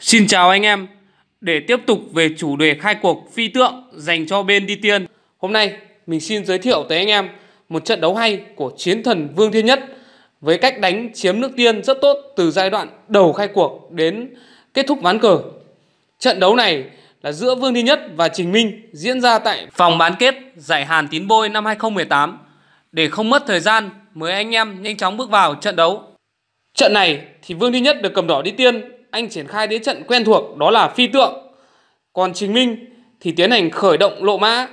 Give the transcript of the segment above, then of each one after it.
Xin chào anh em Để tiếp tục về chủ đề khai cuộc phi tượng dành cho bên đi tiên Hôm nay mình xin giới thiệu tới anh em một trận đấu hay của chiến thần Vương Thiên Nhất với cách đánh chiếm nước tiên rất tốt từ giai đoạn đầu khai cuộc đến kết thúc ván cờ Trận đấu này là giữa Vương Thiên Nhất và Trình Minh diễn ra tại phòng bán kết giải Hàn Tín Bôi năm 2018 Để không mất thời gian mời anh em nhanh chóng bước vào trận đấu Trận này thì Vương Thiên Nhất được cầm đỏ đi tiên anh triển khai thế trận quen thuộc đó là phi tượng. Còn Trình Minh thì tiến hành khởi động lộ mã.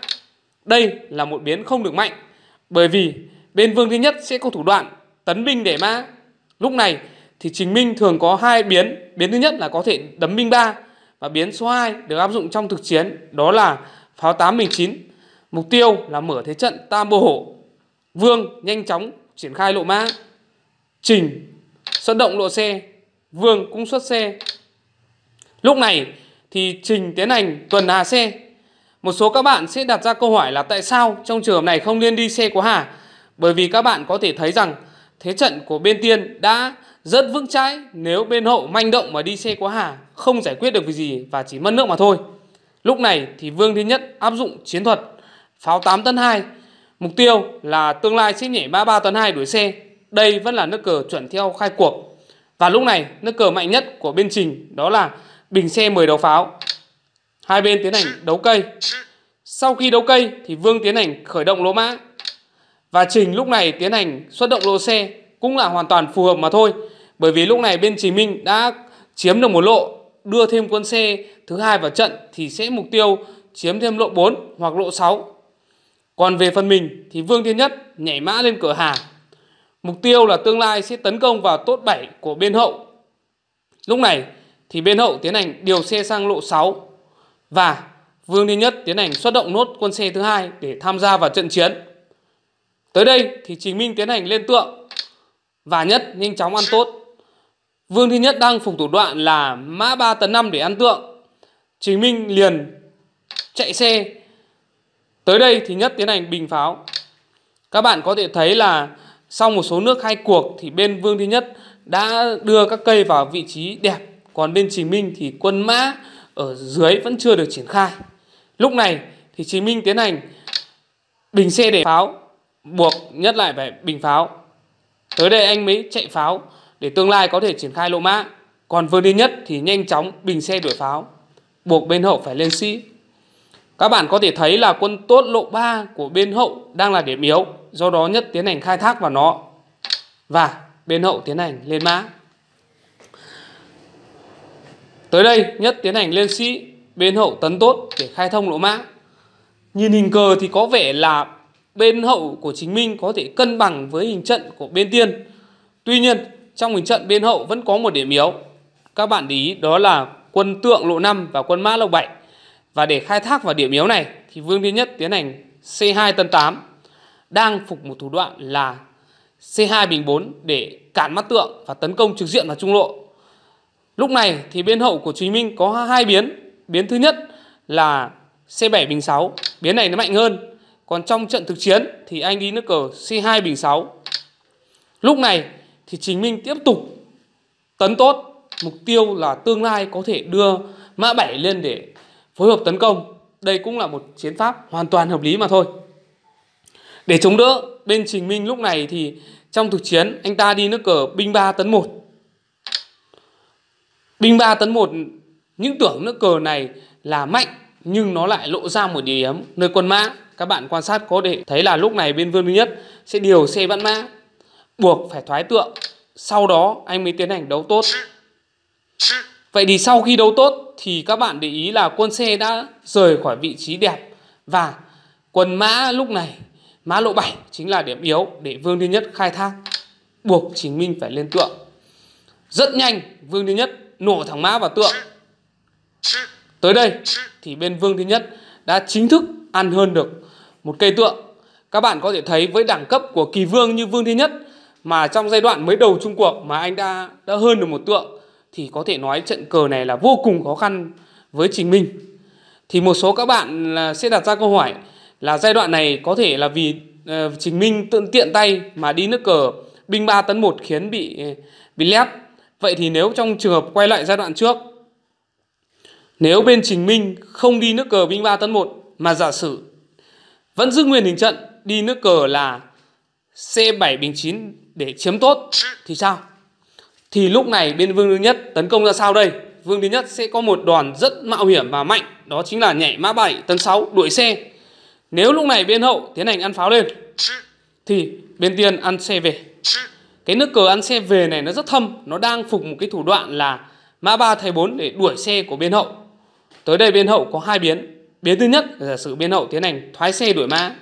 Đây là một biến không được mạnh bởi vì bên Vương thứ Nhất sẽ có thủ đoạn tấn binh để mã. Lúc này thì Trình Minh thường có hai biến. Biến thứ nhất là có thể đấm binh 3 và biến số 2 được áp dụng trong thực chiến đó là pháo 8 bình 9. Mục tiêu là mở thế trận tam bô hổ. Vương nhanh chóng triển khai lộ mã. Trình xuất động lộ xe Vương cũng xuất xe. Lúc này thì Trình tiến hành tuần Hà xe. Một số các bạn sẽ đặt ra câu hỏi là tại sao trong trường hợp này không liên đi xe của Hà? Bởi vì các bạn có thể thấy rằng thế trận của bên Tiên đã rất vững chãi nếu bên hậu manh động mà đi xe của Hà không giải quyết được việc gì và chỉ mất nước mà thôi. Lúc này thì Vương thứ Nhất áp dụng chiến thuật pháo 8 tấn 2. Mục tiêu là tương lai sẽ nhảy 33 tấn 2 đuổi xe. Đây vẫn là nước cờ chuẩn theo khai cuộc và lúc này nước cờ mạnh nhất của bên Trình đó là bình xe 10 đầu pháo. Hai bên tiến hành đấu cây. Sau khi đấu cây thì Vương tiến hành khởi động lỗ mã. Và Trình lúc này tiến hành xuất động lô xe cũng là hoàn toàn phù hợp mà thôi. Bởi vì lúc này bên Chí Minh đã chiếm được một lộ, đưa thêm quân xe thứ hai vào trận thì sẽ mục tiêu chiếm thêm lộ 4 hoặc lộ 6. Còn về phần mình thì Vương Thiên Nhất nhảy mã lên cửa hàng Mục tiêu là tương lai sẽ tấn công vào tốt 7 của bên hậu. Lúc này thì bên hậu tiến hành điều xe sang lộ 6 và Vương Đi Nhất tiến hành xuất động nốt quân xe thứ hai để tham gia vào trận chiến. Tới đây thì Trình Minh tiến hành lên tượng và Nhất nhanh chóng ăn tốt. Vương Thi Nhất đang phục thủ đoạn là mã 3 tấn 5 để ăn tượng. Trình Minh liền chạy xe. Tới đây thì Nhất tiến hành bình pháo. Các bạn có thể thấy là sau một số nước hai cuộc thì bên Vương Thứ Nhất đã đưa các cây vào vị trí đẹp, còn bên Chí Minh thì quân mã ở dưới vẫn chưa được triển khai. Lúc này thì Chí Minh tiến hành bình xe để pháo, buộc nhất lại phải bình pháo. Tới đây anh mới chạy pháo để tương lai có thể triển khai lộ mã. Còn Vương Thứ Nhất thì nhanh chóng bình xe đuổi pháo, buộc bên hậu phải lên sĩ. Các bạn có thể thấy là quân tốt lộ 3 của bên hậu đang là điểm yếu do đó nhất tiến hành khai thác vào nó và bên hậu tiến hành lên mã tới đây nhất tiến hành lên sĩ bên hậu tấn tốt để khai thông lỗ mã nhìn hình cờ thì có vẻ là bên hậu của chính minh có thể cân bằng với hình trận của bên tiên tuy nhiên trong hình trận bên hậu vẫn có một điểm yếu các bạn để ý đó là quân tượng lộ 5 và quân mã lộ 7 và để khai thác vào điểm yếu này thì Vương Thiên Nhất tiến hành C2 tân 8 đang phục một thủ đoạn là C2 bình 4 để cản mắt tượng và tấn công trực diện vào trung lộ. Lúc này thì bên hậu của Chí Minh có hai biến. Biến thứ nhất là C7 bình 6, biến này nó mạnh hơn. Còn trong trận thực chiến thì anh đi nước cờ C2 bình 6. Lúc này thì Chí Minh tiếp tục tấn tốt. Mục tiêu là tương lai có thể đưa mã 7 lên để phối hợp tấn công. Đây cũng là một chiến pháp hoàn toàn hợp lý mà thôi. Để chống đỡ bên Trình Minh lúc này thì trong thực chiến anh ta đi nước cờ binh 3 tấn 1. Binh 3 tấn 1 những tưởng nước cờ này là mạnh nhưng nó lại lộ ra một địa điểm nơi quân mã. Các bạn quan sát có để thấy là lúc này bên Vương Minh Nhất sẽ điều xe bắn mã buộc phải thoái tượng. Sau đó anh mới tiến hành đấu tốt. Vậy thì sau khi đấu tốt thì các bạn để ý là quân xe đã rời khỏi vị trí đẹp và quân mã lúc này Mã lộ 7 chính là điểm yếu để Vương Thiên Nhất khai thác, buộc Chính Minh phải lên tượng. Rất nhanh, Vương Thiên Nhất nổ thẳng mã vào tượng. Tới đây thì bên Vương Thiên Nhất đã chính thức ăn hơn được một cây tượng. Các bạn có thể thấy với đẳng cấp của kỳ vương như Vương Thiên Nhất mà trong giai đoạn mới đầu chung cuộc mà anh đã đã hơn được một tượng thì có thể nói trận cờ này là vô cùng khó khăn với chính minh Thì một số các bạn sẽ đặt ra câu hỏi là giai đoạn này có thể là vì uh, Trình Minh tự tiện tay mà đi nước cờ binh 3 tấn 1 khiến bị bị lép. Vậy thì nếu trong trường hợp quay lại giai đoạn trước nếu bên Trình Minh không đi nước cờ binh 3 tấn 1 mà giả sử vẫn giữ nguyên hình trận đi nước cờ là C7 bình 9 để chiếm tốt thì sao? Thì lúc này bên Vương Đương Nhất tấn công ra sao đây? Vương Đương Nhất sẽ có một đoàn rất mạo hiểm và mạnh đó chính là nhảy mã 7 tấn 6 đuổi xe nếu lúc này bên hậu tiến hành ăn pháo lên thì bên tiên ăn xe về. Cái nước cờ ăn xe về này nó rất thâm, nó đang phục một cái thủ đoạn là mã 3 thay 4 để đuổi xe của bên hậu. Tới đây bên hậu có hai biến. Biến thứ nhất là giả sử bên hậu tiến hành thoái xe đuổi mã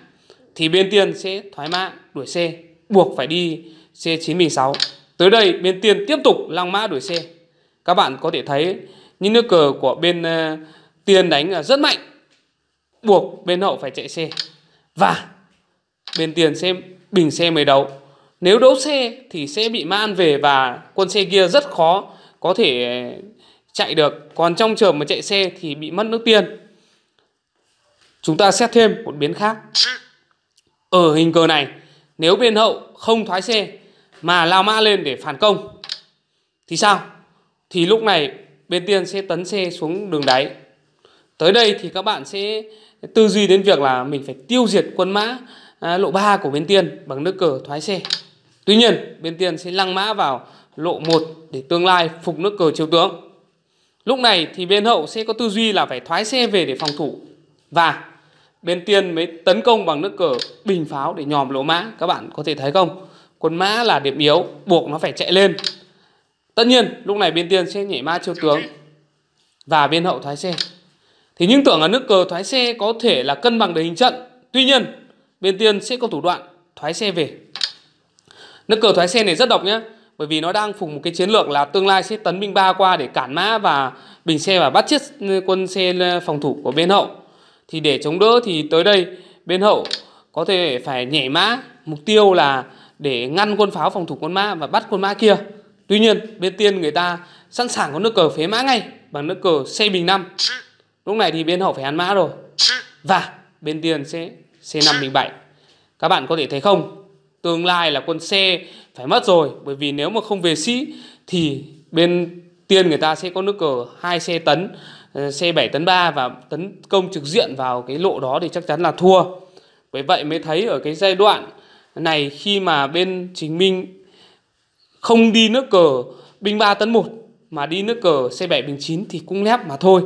thì bên tiên sẽ thoái mã đuổi xe, buộc phải đi xe 916. Tới đây bên tiên tiếp tục lang mã đuổi xe. Các bạn có thể thấy những nước cờ của bên uh, tiên đánh rất mạnh buộc bên hậu phải chạy xe và bên tiền xe bình xe mới đấu nếu đỗ xe thì sẽ bị ma ăn về và quân xe kia rất khó có thể ờ, chạy được còn trong trường mà chạy xe thì bị mất nước tiền chúng ta xét thêm một biến khác ở hình cờ này nếu bên hậu không thoái xe mà lao mã lên để phản công thì sao thì lúc này bên tiên sẽ tấn xe xuống đường đáy tới đây thì các bạn sẽ tư duy đến việc là mình phải tiêu diệt quân mã à, lộ 3 của bên tiên bằng nước cờ thoái xe tuy nhiên bên tiên sẽ lăng mã vào lộ 1 để tương lai phục nước cờ chiếu tướng lúc này thì bên hậu sẽ có tư duy là phải thoái xe về để phòng thủ và bên tiên mới tấn công bằng nước cờ bình pháo để nhòm lộ mã các bạn có thể thấy không quân mã là điểm yếu buộc nó phải chạy lên tất nhiên lúc này bên tiên sẽ nhảy mã chiêu tướng và bên hậu thoái xe thì những tưởng là nước cờ thoái xe có thể là cân bằng địa hình trận. Tuy nhiên, bên tiên sẽ có thủ đoạn thoái xe về. Nước cờ thoái xe này rất độc nhé. Bởi vì nó đang phục một cái chiến lược là tương lai sẽ tấn binh ba qua để cản mã và bình xe và bắt chết quân xe phòng thủ của bên hậu. Thì để chống đỡ thì tới đây bên hậu có thể phải nhảy mã mục tiêu là để ngăn quân pháo phòng thủ quân mã và bắt quân mã kia. Tuy nhiên, bên tiên người ta sẵn sàng có nước cờ phế mã ngay bằng nước cờ xe bình năm Lúc này thì bên hậu phải ăn mã rồi. Và bên tiền sẽ C507. bình Các bạn có thể thấy không? Tương lai là quân C phải mất rồi. Bởi vì nếu mà không về sĩ thì bên tiên người ta sẽ có nước cờ hai xe tấn, ờ, xe 7 tấn 3 và tấn công trực diện vào cái lộ đó thì chắc chắn là thua. Bởi vậy mới thấy ở cái giai đoạn này khi mà bên chính minh không đi nước cờ binh 3 tấn 1 mà đi nước cờ C7 bình 9 thì cũng lép mà thôi.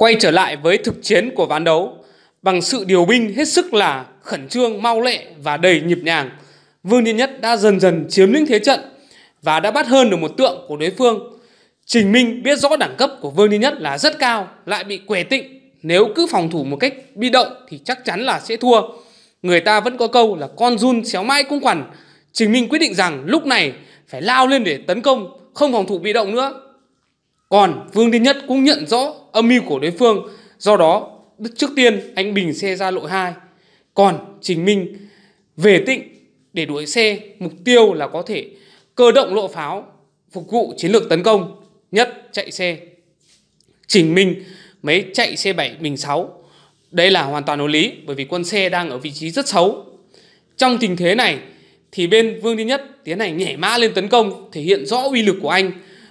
quay trở lại với thực chiến của ván đấu bằng sự điều binh hết sức là khẩn trương, mau lẹ và đầy nhịp nhàng. Vương Thiên Nhất đã dần dần chiếm lĩnh thế trận và đã bắt hơn được một tượng của đối phương. Trình Minh biết rõ đẳng cấp của Vương Thiên Nhất là rất cao, lại bị què tịnh. Nếu cứ phòng thủ một cách bị động thì chắc chắn là sẽ thua. Người ta vẫn có câu là con run xéo mãi cũng quằn. Trình Minh quyết định rằng lúc này phải lao lên để tấn công, không phòng thủ bị động nữa. Còn Vương Thiên Nhất cũng nhận rõ âm mưu của đối phương, do đó trước tiên anh Bình xe ra lộ 2. Còn Trình Minh về tịnh để đuổi xe, mục tiêu là có thể cơ động lộ pháo phục vụ chiến lược tấn công, nhất chạy xe. Trình Minh mấy chạy xe 7 Bình 6. Đây là hoàn toàn hợp lý bởi vì quân xe đang ở vị trí rất xấu. Trong tình thế này thì bên Vương Thiên Nhất tiến hành nhảy mã lên tấn công thể hiện rõ uy lực của anh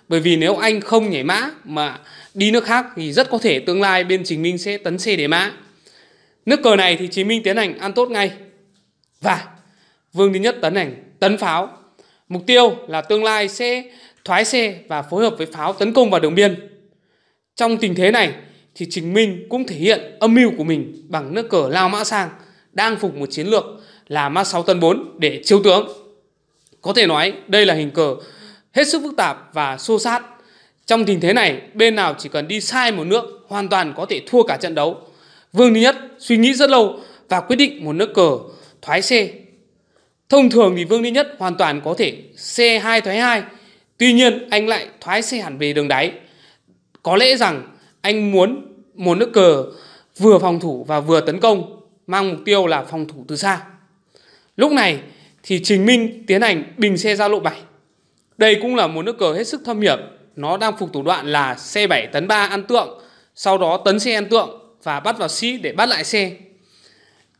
bởi vì nếu anh không nhảy mã mà đi nước khác thì rất có thể tương lai bên Trình Minh sẽ tấn xe để mã nước cờ này thì Chí Minh tiến hành ăn tốt ngay và Vương Đình Nhất tấn hành tấn pháo mục tiêu là tương lai sẽ thoái xe và phối hợp với pháo tấn công vào đường biên trong tình thế này thì Trình Minh cũng thể hiện âm mưu của mình bằng nước cờ lao mã sang đang phục một chiến lược là mã 6 tấn 4 để chiêu tướng. Có thể nói đây là hình cờ hết sức phức tạp và xô sát. Trong tình thế này, bên nào chỉ cần đi sai một nước hoàn toàn có thể thua cả trận đấu. Vương Thứ Nhất suy nghĩ rất lâu và quyết định một nước cờ thoái C. Thông thường thì Vương Thứ Nhất hoàn toàn có thể C2 thoái 2. Tuy nhiên, anh lại thoái C hẳn về đường đáy. Có lẽ rằng anh muốn một nước cờ vừa phòng thủ và vừa tấn công, mang mục tiêu là phòng thủ từ xa. Lúc này thì Trình Minh tiến hành bình xe giao lộ 7 đây cũng là một nước cờ hết sức thâm hiểm. Nó đang phục thủ đoạn là xe 7 tấn 3 ăn tượng, sau đó tấn xe ăn tượng và bắt vào sĩ để bắt lại xe.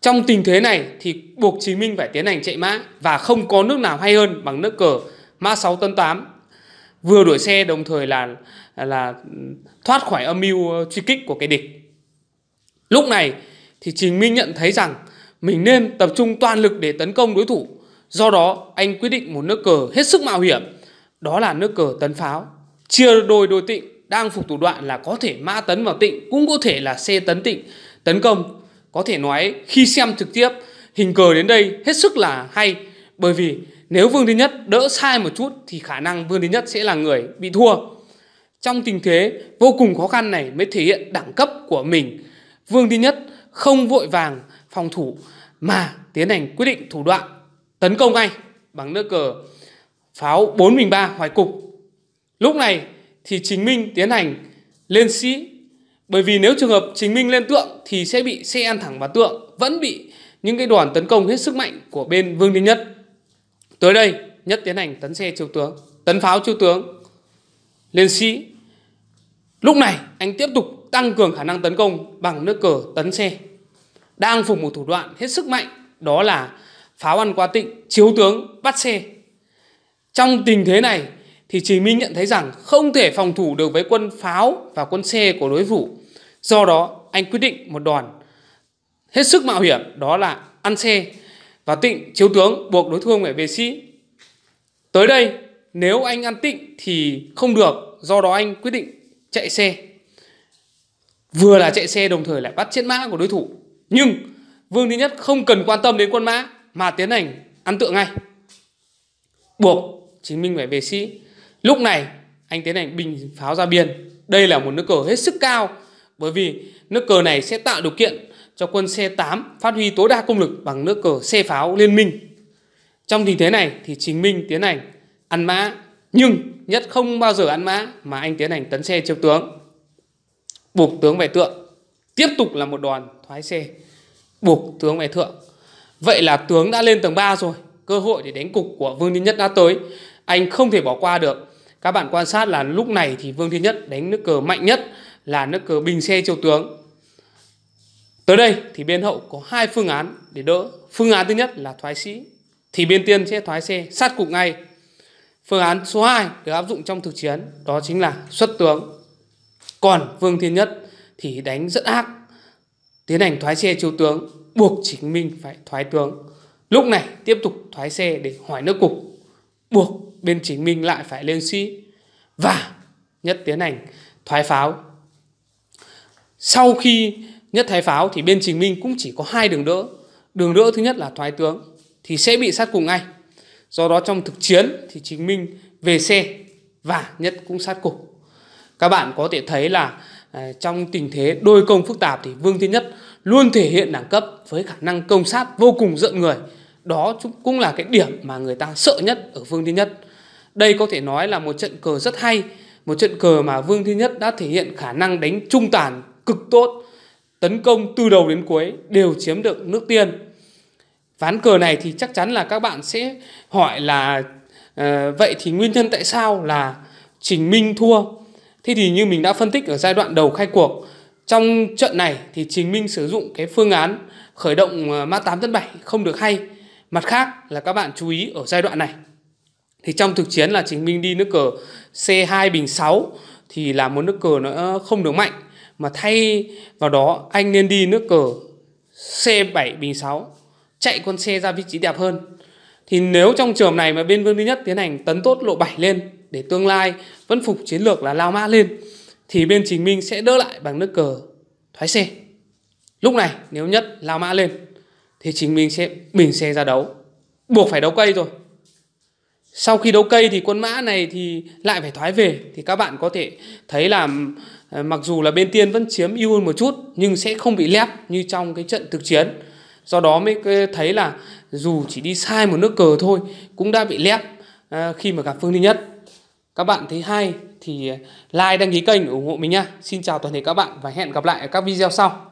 Trong tình thế này thì buộc Chí Minh phải tiến hành chạy mã và không có nước nào hay hơn bằng nước cờ mã 6 tấn 8 vừa đuổi xe đồng thời là là thoát khỏi âm mưu truy kích của kẻ địch. Lúc này thì Trình Minh nhận thấy rằng mình nên tập trung toàn lực để tấn công đối thủ. Do đó, anh quyết định một nước cờ hết sức mạo hiểm đó là nước cờ tấn pháo chia đôi đôi tịnh đang phục thủ đoạn là có thể ma tấn vào tịnh cũng có thể là xe tấn tịnh tấn công có thể nói khi xem trực tiếp hình cờ đến đây hết sức là hay bởi vì nếu vương thứ nhất đỡ sai một chút thì khả năng vương thứ nhất sẽ là người bị thua trong tình thế vô cùng khó khăn này mới thể hiện đẳng cấp của mình vương thứ nhất không vội vàng phòng thủ mà tiến hành quyết định thủ đoạn tấn công ngay bằng nước cờ pháo 4 mình 3 ngoài cục. Lúc này thì Chính Minh tiến hành lên sĩ bởi vì nếu trường hợp Chính Minh lên tượng thì sẽ bị xe ăn thẳng vào tượng, vẫn bị những cái đoàn tấn công hết sức mạnh của bên Vương Đình Nhất. Tới đây, Nhất tiến hành tấn xe chiêu tướng, tấn pháo chiêu tướng lên sĩ. Lúc này anh tiếp tục tăng cường khả năng tấn công bằng nước cờ tấn xe đang phục một thủ đoạn hết sức mạnh đó là pháo ăn qua tịnh chiếu tướng bắt xe trong tình thế này thì Chí Minh nhận thấy rằng không thể phòng thủ được với quân pháo và quân xe của đối thủ. Do đó, anh quyết định một đòn hết sức mạo hiểm đó là ăn xe và tịnh chiếu tướng buộc đối phương phải về sĩ. Tới đây, nếu anh ăn tịnh thì không được, do đó anh quyết định chạy xe. Vừa là chạy xe đồng thời lại bắt chiếc mã của đối thủ. Nhưng Vương Thứ Nhất không cần quan tâm đến quân mã mà tiến hành ăn tượng ngay buộc chính minh phải về sĩ lúc này anh tiến hành bình pháo ra biên đây là một nước cờ hết sức cao bởi vì nước cờ này sẽ tạo điều kiện cho quân xe 8 phát huy tối đa công lực bằng nước cờ xe pháo liên minh. Trong tình thế này thì Chính Minh tiến hành ăn mã nhưng nhất không bao giờ ăn mã mà anh tiến hành tấn xe chiếu tướng. Buộc tướng về tượng, tiếp tục là một đoàn thoái xe, buộc tướng về thượng. Vậy là tướng đã lên tầng 3 rồi, cơ hội để đánh cục của Vương Thiên Nhất đã tới. Anh không thể bỏ qua được. Các bạn quan sát là lúc này thì Vương Thiên Nhất đánh nước cờ mạnh nhất là nước cờ bình xe chiều tướng. Tới đây thì bên hậu có hai phương án để đỡ. Phương án thứ nhất là thoái sĩ thì bên tiên sẽ thoái xe sát cục ngay. Phương án số 2 được áp dụng trong thực chiến đó chính là xuất tướng. Còn Vương Thiên Nhất thì đánh rất ác, tiến hành thoái xe chiếu tướng, buộc Chính mình phải thoái tướng. Lúc này tiếp tục thoái xe để hỏi nước cục, buộc bên chính mình lại phải lên suy và Nhất tiến hành thoái pháo. Sau khi Nhất thoái pháo thì bên chính mình cũng chỉ có hai đường đỡ. Đường đỡ thứ nhất là thoái tướng thì sẽ bị sát cục ngay. Do đó trong thực chiến thì chính minh về xe và Nhất cũng sát cục. Các bạn có thể thấy là à, trong tình thế đôi công phức tạp thì Vương Thiên Nhất luôn thể hiện đẳng cấp với khả năng công sát vô cùng giận người đó cũng là cái điểm mà người ta sợ nhất ở Vương Thiên Nhất. Đây có thể nói là một trận cờ rất hay, một trận cờ mà Vương Thiên Nhất đã thể hiện khả năng đánh trung tàn cực tốt, tấn công từ đầu đến cuối đều chiếm được nước tiên. Ván cờ này thì chắc chắn là các bạn sẽ hỏi là uh, vậy thì nguyên nhân tại sao là Trình Minh thua? Thế thì như mình đã phân tích ở giai đoạn đầu khai cuộc, trong trận này thì Trình Minh sử dụng cái phương án khởi động ờ, mã 8 tấn 7 không được hay Mặt khác là các bạn chú ý ở giai đoạn này thì trong thực chiến là Chính Minh đi nước cờ C2 bình 6 thì là một nước cờ nó không được mạnh mà thay vào đó anh nên đi nước cờ C7 bình 6 chạy con xe ra vị trí đẹp hơn. Thì nếu trong trường này mà bên Vương Duy Nhất tiến hành tấn tốt lộ 7 lên để tương lai vẫn phục chiến lược là lao mã lên thì bên Chính Minh sẽ đỡ lại bằng nước cờ thoái C. Lúc này nếu nhất lao mã lên thì chính mình sẽ mình sẽ ra đấu buộc phải đấu cây rồi sau khi đấu cây thì quân mã này thì lại phải thoái về thì các bạn có thể thấy là ờ, mặc dù là bên tiên vẫn chiếm ưu hơn một chút nhưng sẽ không bị lép như trong cái trận thực chiến do đó mới thấy là dù chỉ đi sai một nước cờ thôi cũng đã bị lép ờ, khi mà gặp phương duy nhất các bạn thấy hay thì like đăng ký kênh ủng hộ mình nha xin chào toàn thể các bạn và hẹn gặp lại ở các video sau